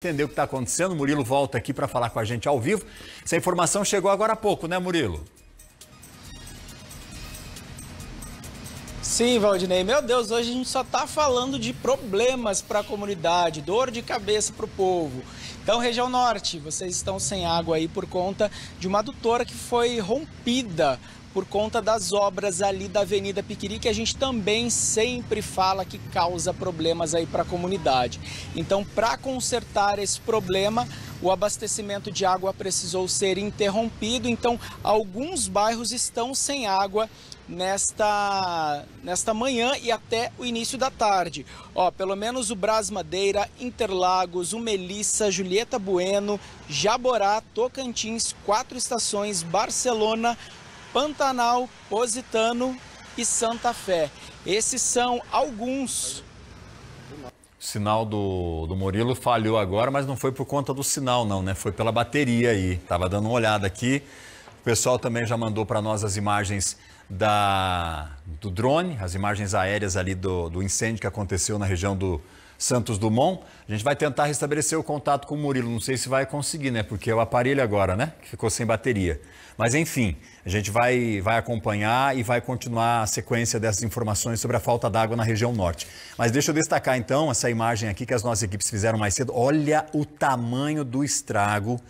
entender o que está acontecendo. O Murilo volta aqui para falar com a gente ao vivo. Essa informação chegou agora há pouco, né, Murilo? Sim, Valdinei. Meu Deus, hoje a gente só está falando de problemas para a comunidade, dor de cabeça para o povo. Então, região norte, vocês estão sem água aí por conta de uma adutora que foi rompida por conta das obras ali da Avenida Piquiri, que a gente também sempre fala que causa problemas aí para a comunidade. Então, para consertar esse problema, o abastecimento de água precisou ser interrompido, então alguns bairros estão sem água nesta, nesta manhã e até o início da tarde. Ó, pelo menos o Bras Madeira, Interlagos, o Melissa, Julieta Bueno, Jaborá, Tocantins, Quatro Estações, Barcelona, Pantanal, Positano e Santa Fé. Esses são alguns. O sinal do, do Murilo falhou agora, mas não foi por conta do sinal, não, né? Foi pela bateria aí. Tava dando uma olhada aqui. O pessoal também já mandou para nós as imagens da, do drone, as imagens aéreas ali do, do incêndio que aconteceu na região do, Santos Dumont. A gente vai tentar restabelecer o contato com o Murilo. Não sei se vai conseguir, né? Porque é o aparelho agora, né? Que ficou sem bateria. Mas enfim, a gente vai, vai acompanhar e vai continuar a sequência dessas informações sobre a falta d'água na região norte. Mas deixa eu destacar então essa imagem aqui que as nossas equipes fizeram mais cedo. Olha o tamanho do estrago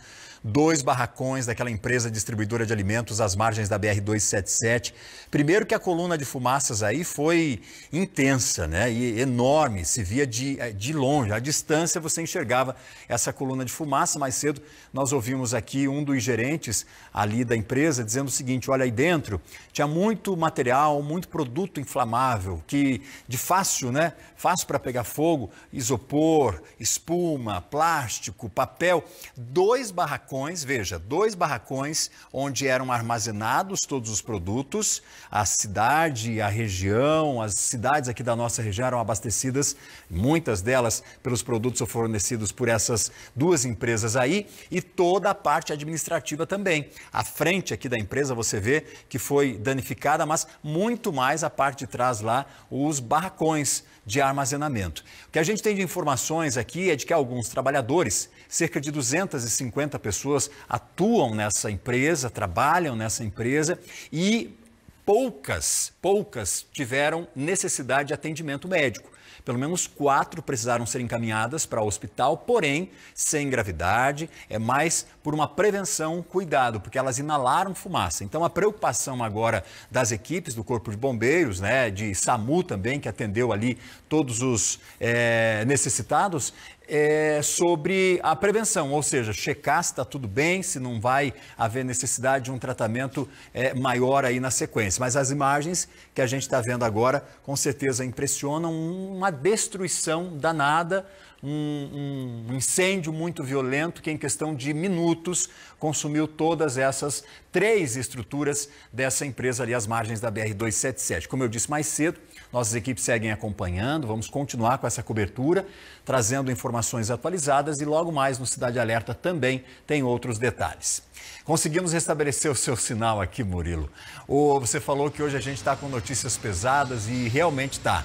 dois barracões daquela empresa distribuidora de alimentos às margens da BR-277. Primeiro que a coluna de fumaças aí foi intensa, né? E enorme, se via de, eh, de longe, à distância você enxergava essa coluna de fumaça. Mais cedo nós ouvimos aqui um dos gerentes ali da empresa dizendo o seguinte, olha aí dentro, tinha muito material, muito produto inflamável, que de fácil, né? Fácil para pegar fogo, isopor, espuma, plástico, papel, dois barracões barracões, veja, dois barracões onde eram armazenados todos os produtos. A cidade, a região, as cidades aqui da nossa região eram abastecidas, muitas delas, pelos produtos fornecidos por essas duas empresas aí, e toda a parte administrativa também. A frente aqui da empresa você vê que foi danificada, mas muito mais a parte de trás lá, os barracões de armazenamento. O que a gente tem de informações aqui é de que alguns trabalhadores, cerca de 250 pessoas, pessoas atuam nessa empresa, trabalham nessa empresa e poucas, poucas tiveram necessidade de atendimento médico. Pelo menos quatro precisaram ser encaminhadas para o hospital, porém sem gravidade, é mais por uma prevenção, cuidado, porque elas inalaram fumaça. Então a preocupação agora das equipes do Corpo de Bombeiros, né, de SAMU também, que atendeu ali todos os é, necessitados, é sobre a prevenção, ou seja, checar se está tudo bem, se não vai haver necessidade de um tratamento é, maior aí na sequência. Mas as imagens que a gente está vendo agora, com certeza impressionam um uma destruição danada, um, um, incêndio muito violento que, em questão de minutos, consumiu todas essas três estruturas dessa empresa ali às margens da BR-277. Como eu disse mais cedo, nossas equipes seguem acompanhando, vamos continuar com essa cobertura, trazendo informações atualizadas e logo mais no Cidade Alerta também tem outros detalhes. Conseguimos restabelecer o seu sinal aqui, Murilo. Ou você falou que hoje a gente está com notícias pesadas e realmente está.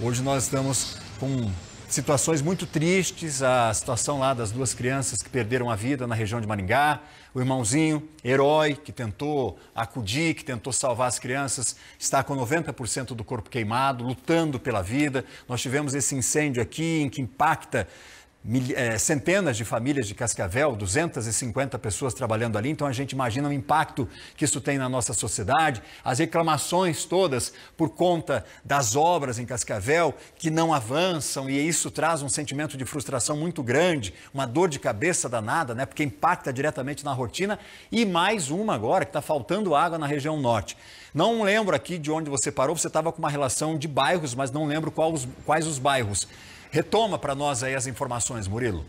Hoje nós estamos com situações muito tristes, a situação lá das duas crianças que perderam a vida na região de Maringá, o irmãozinho, herói, que tentou acudir, que tentou salvar as crianças, está com 90% do corpo queimado, lutando pela vida. Nós tivemos esse incêndio aqui em que impacta é, centenas de famílias de Cascavel, 250 pessoas trabalhando ali, então a gente imagina o impacto que isso tem na nossa sociedade, as reclamações todas por conta das obras em Cascavel que não avançam e isso traz um sentimento de frustração muito grande, uma dor de cabeça danada, né? Porque impacta diretamente na rotina e mais uma agora que está faltando água na região norte. Não lembro aqui de onde você parou, você estava com uma relação de bairros, mas não lembro quais os bairros. Retoma para nós aí as informações, Murilo.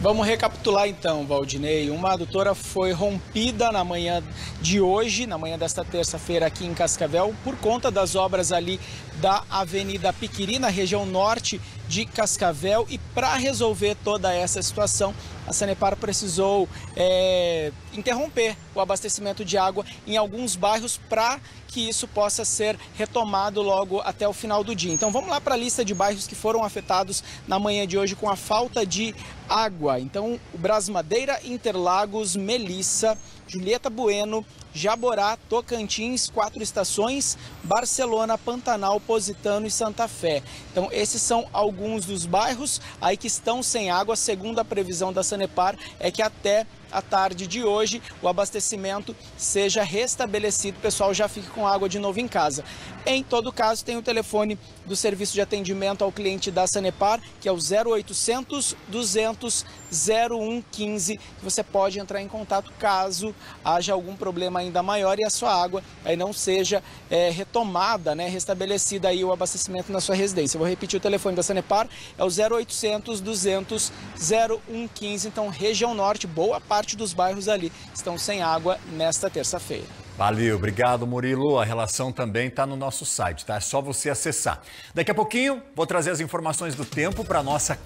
Vamos recapitular então, Valdinei. Uma adutora foi rompida na manhã de hoje, na manhã desta terça-feira aqui em Cascavel, por conta das obras ali da Avenida Piquiri, na região norte de Cascavel e para resolver toda essa situação, a Sanepar precisou é, interromper o abastecimento de água em alguns bairros para que isso possa ser retomado logo até o final do dia. Então vamos lá para a lista de bairros que foram afetados na manhã de hoje com a falta de água. Então Brasmadeira, Interlagos, Melissa, Julieta Bueno, Jaborá, Tocantins, Quatro Estações, Barcelona, Pantanal, Positano e Santa Fé. Então, esses são alguns dos bairros aí que estão sem água. Segundo a previsão da Sanepar, é que até à tarde de hoje o abastecimento seja restabelecido, o pessoal já fique com água de novo em casa. Em todo caso, tem o telefone do serviço de atendimento ao cliente da Sanepar, que é o 0800 200 0115, que você pode entrar em contato caso haja algum problema ainda maior e a sua água aí não seja é, retomada, né, restabelecida aí o abastecimento na sua residência. vou repetir o telefone da Sanepar, é o 0800 200 0115. Então, região norte, boa parte parte dos bairros ali estão sem água nesta terça-feira. Valeu, obrigado Murilo. A relação também está no nosso site, tá? É só você acessar. Daqui a pouquinho, vou trazer as informações do tempo para nossa